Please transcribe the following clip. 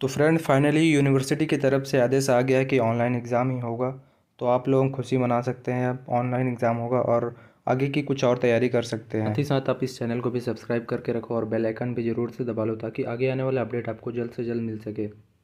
तो friend finally university की तरफ से आदेश आ गया है कि ऑनलाइन एग्ज़ाम ही होगा तो आप लोग खुशी मना सकते हैं अब ऑनलाइन एग्ज़ाम होगा और आगे की कुछ और तैयारी कर सकते हैं साथ ही साथ आप इस चैनल को भी सब्सक्राइब करके रखो और बेल आइकन भी ज़रूर से दबा लो ताकि आगे आने वाला अपडेट आपको जल्द से जल्द मिल सके